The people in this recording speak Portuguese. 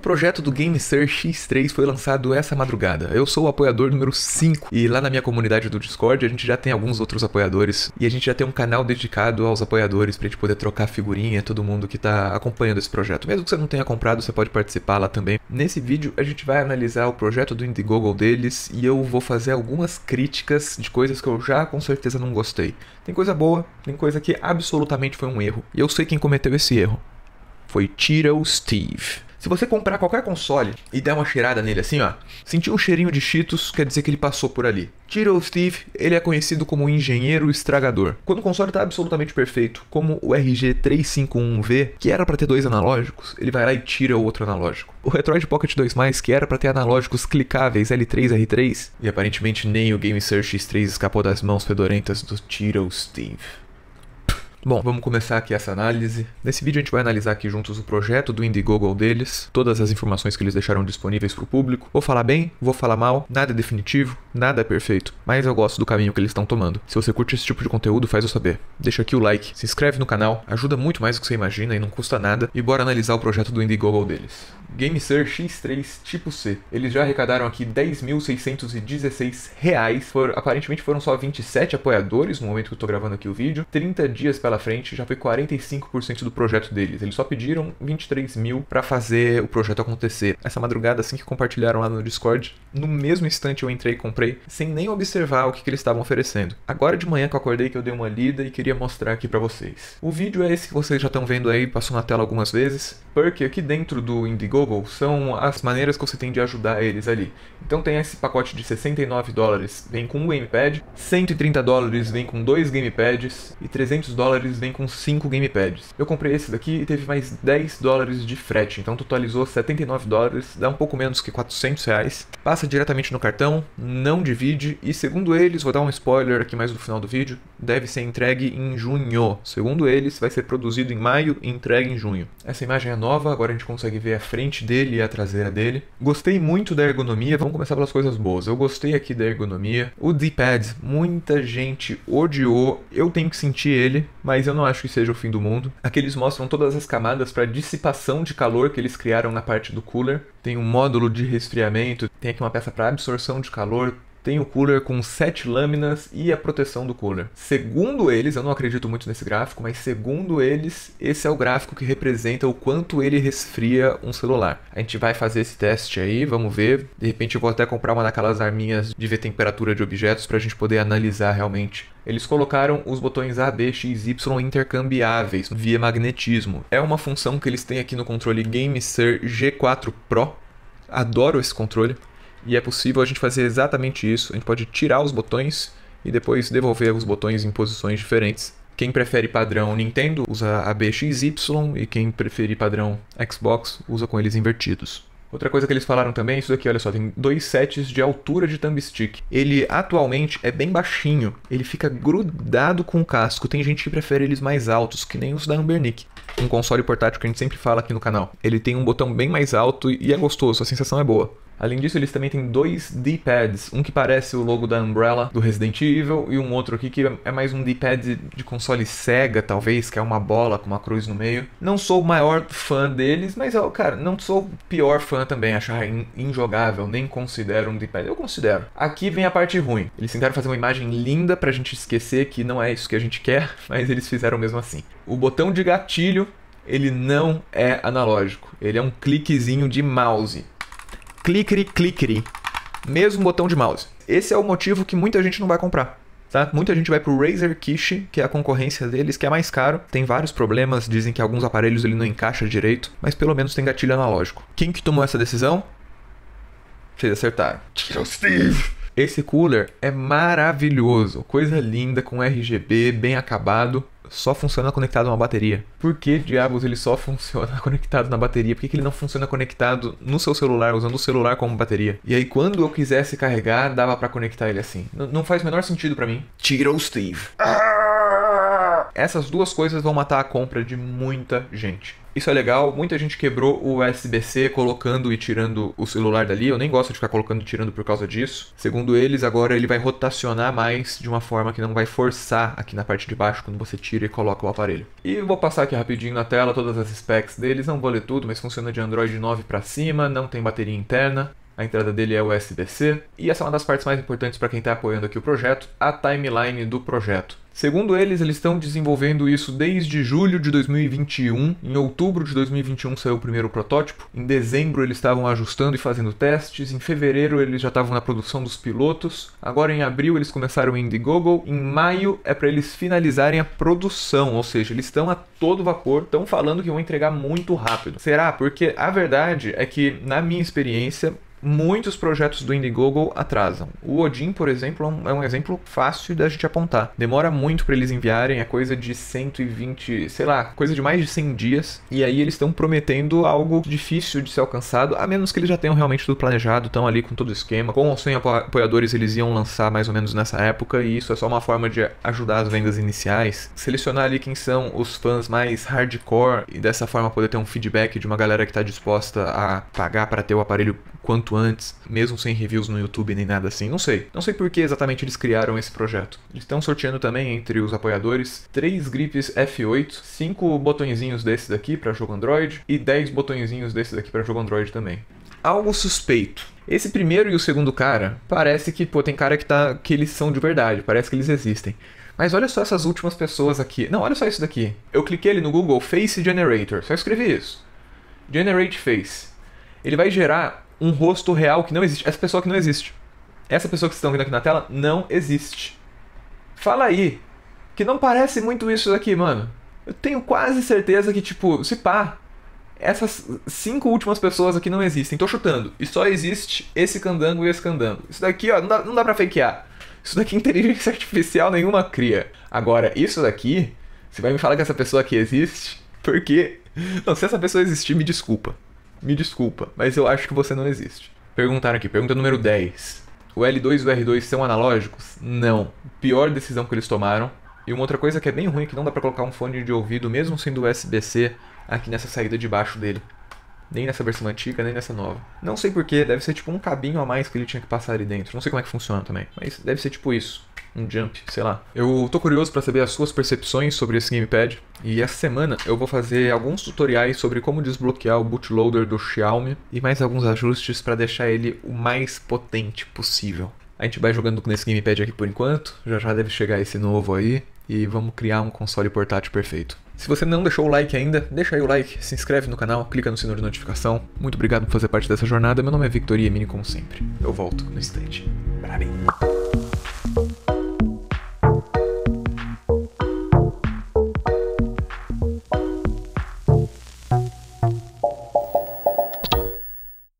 O projeto do Game Search X3 foi lançado essa madrugada. Eu sou o apoiador número 5 e lá na minha comunidade do Discord a gente já tem alguns outros apoiadores e a gente já tem um canal dedicado aos apoiadores pra gente poder trocar figurinha, todo mundo que tá acompanhando esse projeto. Mesmo que você não tenha comprado, você pode participar lá também. Nesse vídeo a gente vai analisar o projeto do Indiegogo deles e eu vou fazer algumas críticas de coisas que eu já com certeza não gostei. Tem coisa boa, tem coisa que absolutamente foi um erro. E eu sei quem cometeu esse erro. Foi Tira Steve. Se você comprar qualquer console e der uma cheirada nele assim, ó, sentir um cheirinho de Cheetos quer dizer que ele passou por ali. Tiro Steve, ele é conhecido como engenheiro estragador. Quando o console está absolutamente perfeito, como o RG351V, que era para ter dois analógicos, ele vai lá e tira o outro analógico. O Retroid Pocket 2, que era para ter analógicos clicáveis L3 R3, e aparentemente nem o Game Search X3 escapou das mãos fedorentas do Tiro Steve. Bom, vamos começar aqui essa análise. Nesse vídeo a gente vai analisar aqui juntos o projeto do Indiegogo deles, todas as informações que eles deixaram disponíveis para o público. Vou falar bem, vou falar mal, nada é definitivo, nada é perfeito, mas eu gosto do caminho que eles estão tomando. Se você curte esse tipo de conteúdo, faz eu saber. Deixa aqui o like, se inscreve no canal, ajuda muito mais do que você imagina e não custa nada, e bora analisar o projeto do Indiegogo deles. GameSir X3 tipo C. Eles já arrecadaram aqui 10.616 reais. aparentemente foram só 27 apoiadores no momento que eu tô gravando aqui o vídeo. 30 dias pela frente já foi 45% do projeto deles. Eles só pediram 23 mil para fazer o projeto acontecer. Essa madrugada, assim que compartilharam lá no Discord, no mesmo instante eu entrei e comprei, sem nem observar o que, que eles estavam oferecendo. Agora de manhã que eu acordei que eu dei uma lida e queria mostrar aqui para vocês. O vídeo é esse que vocês já estão vendo aí, passou na tela algumas vezes. Perk aqui dentro do Indiegogo são as maneiras que você tem de ajudar eles ali. Então tem esse pacote de 69 dólares, vem com um gamepad, 130 dólares vem com dois gamepads e 300 dólares vem com cinco gamepads. Eu comprei esse daqui e teve mais 10 dólares de frete, então totalizou 79 dólares, dá um pouco menos que 400 reais. Passa passa diretamente no cartão, não divide e, segundo eles, vou dar um spoiler aqui mais no final do vídeo, deve ser entregue em junho. Segundo eles, vai ser produzido em maio e entregue em junho. Essa imagem é nova, agora a gente consegue ver a frente dele e a traseira dele. Gostei muito da ergonomia, vamos começar pelas coisas boas. Eu gostei aqui da ergonomia. O D-pad, muita gente odiou, eu tenho que sentir ele, mas eu não acho que seja o fim do mundo. Aqui eles mostram todas as camadas para dissipação de calor que eles criaram na parte do cooler tem um módulo de resfriamento, tem aqui uma peça para absorção de calor, tem o cooler com 7 lâminas e a proteção do cooler. Segundo eles, eu não acredito muito nesse gráfico, mas segundo eles, esse é o gráfico que representa o quanto ele resfria um celular. A gente vai fazer esse teste aí, vamos ver. De repente eu vou até comprar uma daquelas arminhas de ver temperatura de objetos para a gente poder analisar realmente. Eles colocaram os botões A, B, X, Y intercambiáveis via magnetismo. É uma função que eles têm aqui no controle GameSir G4 Pro. Adoro esse controle. E é possível a gente fazer exatamente isso. A gente pode tirar os botões e depois devolver os botões em posições diferentes. Quem prefere padrão Nintendo usa a BXY e quem prefere padrão Xbox usa com eles invertidos. Outra coisa que eles falaram também, isso daqui, olha só, tem dois sets de altura de thumbstick. Ele atualmente é bem baixinho, ele fica grudado com o casco. Tem gente que prefere eles mais altos, que nem os da Ambernick. Um console portátil que a gente sempre fala aqui no canal. Ele tem um botão bem mais alto e é gostoso, a sensação é boa. Além disso, eles também têm dois D-pads, um que parece o logo da Umbrella do Resident Evil e um outro aqui que é mais um D-pad de console Sega, talvez, que é uma bola com uma cruz no meio. Não sou o maior fã deles, mas eu, cara, não sou o pior fã também, achar ah, in injogável, nem considero um D-pad. Eu considero. Aqui vem a parte ruim. Eles tentaram fazer uma imagem linda pra gente esquecer que não é isso que a gente quer, mas eles fizeram mesmo assim. O botão de gatilho ele não é analógico. Ele é um cliquezinho de mouse clicre, clickery. Mesmo botão de mouse. Esse é o motivo que muita gente não vai comprar. Tá? Muita gente vai pro Razer Kish, que é a concorrência deles, que é mais caro, tem vários problemas, dizem que alguns aparelhos ele não encaixa direito, mas pelo menos tem gatilho analógico. Quem que tomou essa decisão? Vocês acertaram. Tio Steve! Esse cooler é maravilhoso, coisa linda com RGB bem acabado, só funciona conectado a uma bateria. Por que diabos ele só funciona conectado na bateria? Por que, que, ele não funciona conectado no seu celular, usando o celular como bateria? E aí, quando eu quisesse carregar, dava para conectar ele assim. N não faz o menor sentido para mim. Tira o Steve. Ah! Essas duas coisas vão matar a compra de muita gente. Isso é legal, muita gente quebrou o USB-C colocando e tirando o celular dali. Eu nem gosto de ficar colocando e tirando por causa disso. Segundo eles, agora ele vai rotacionar mais de uma forma que não vai forçar aqui na parte de baixo quando você tira e coloca o aparelho. E vou passar aqui rapidinho na tela todas as specs deles, não vou ler tudo, mas funciona de Android 9 para cima, não tem bateria interna, a entrada dele é USB-C, e essa é uma das partes mais importantes para quem está apoiando aqui o projeto, a timeline do projeto. Segundo eles, eles estão desenvolvendo isso desde julho de 2021. Em outubro de 2021 saiu o primeiro protótipo. Em dezembro eles estavam ajustando e fazendo testes. Em fevereiro eles já estavam na produção dos pilotos. Agora em abril eles começaram o Indiegogo. Em maio é para eles finalizarem a produção, ou seja, eles estão a todo vapor. Estão falando que vão entregar muito rápido. Será? Porque a verdade é que na minha experiência muitos projetos do Indiegogo atrasam. O Odin, por exemplo, é um é exemplo fácil da gente apontar. Demora muito para eles enviarem, é coisa de 120, sei lá, coisa de mais de 100 dias. E aí eles estão prometendo algo difícil de ser alcançado, a menos que eles já tenham realmente tudo planejado, estão ali com todo o esquema. Com ou sem apoiadores, eles iam lançar mais ou menos nessa época, e isso é só uma forma de ajudar as vendas iniciais. Selecionar ali quem são os fãs mais hardcore e dessa forma poder ter um feedback de uma galera que está disposta a pagar para ter o aparelho quanto muito antes, mesmo sem reviews no YouTube nem nada assim, não sei. Não sei por que exatamente eles criaram esse projeto. Eles estão sorteando também entre os apoiadores 3 grips F8, 5 botõezinhos desses daqui para jogo Android e 10 botõezinhos desses daqui para jogo Android também. Algo suspeito. Esse primeiro e o segundo cara, parece que, pô, tem cara que, tá, que eles são de verdade, parece que eles existem. Mas olha só essas últimas pessoas aqui. Não, olha só isso daqui. Eu cliquei ali no Google Face Generator, só escrevi isso. Generate Face. Ele vai gerar um rosto real que não existe. Essa pessoa que não existe. Essa pessoa que vocês estão vendo aqui na tela não existe. Fala aí. Que não parece muito isso daqui, mano. Eu tenho quase certeza que, tipo, se pá, essas cinco últimas pessoas aqui não existem. Tô chutando. E só existe esse candango e esse candango. Isso daqui, ó, não dá, não dá pra fakear. Isso daqui inteligência artificial nenhuma cria. Agora, isso daqui, você vai me falar que essa pessoa aqui existe? Porque. Não, se essa pessoa existir, me desculpa. Me desculpa, mas eu acho que você não existe. Perguntaram aqui, pergunta número 10. O L2 e o R2 são analógicos? Não. Pior decisão que eles tomaram. E uma outra coisa que é bem ruim, que não dá para colocar um fone de ouvido, mesmo sendo USB-C, aqui nessa saída de baixo dele. Nem nessa versão antiga, nem nessa nova. Não sei porquê, deve ser tipo um cabinho a mais que ele tinha que passar ali dentro. Não sei como é que funciona também, mas deve ser tipo isso um jump, sei lá. Eu tô curioso para saber as suas percepções sobre esse gamepad e essa semana eu vou fazer alguns tutoriais sobre como desbloquear o bootloader do Xiaomi e mais alguns ajustes para deixar ele o mais potente possível. A gente vai jogando com esse gamepad aqui por enquanto, já já deve chegar esse novo aí e vamos criar um console portátil perfeito. Se você não deixou o like ainda, deixa aí o like, se inscreve no canal, clica no sino de notificação. Muito obrigado por fazer parte dessa jornada. Meu nome é Victoria Mini, como sempre. Eu volto no instante. Parabéns.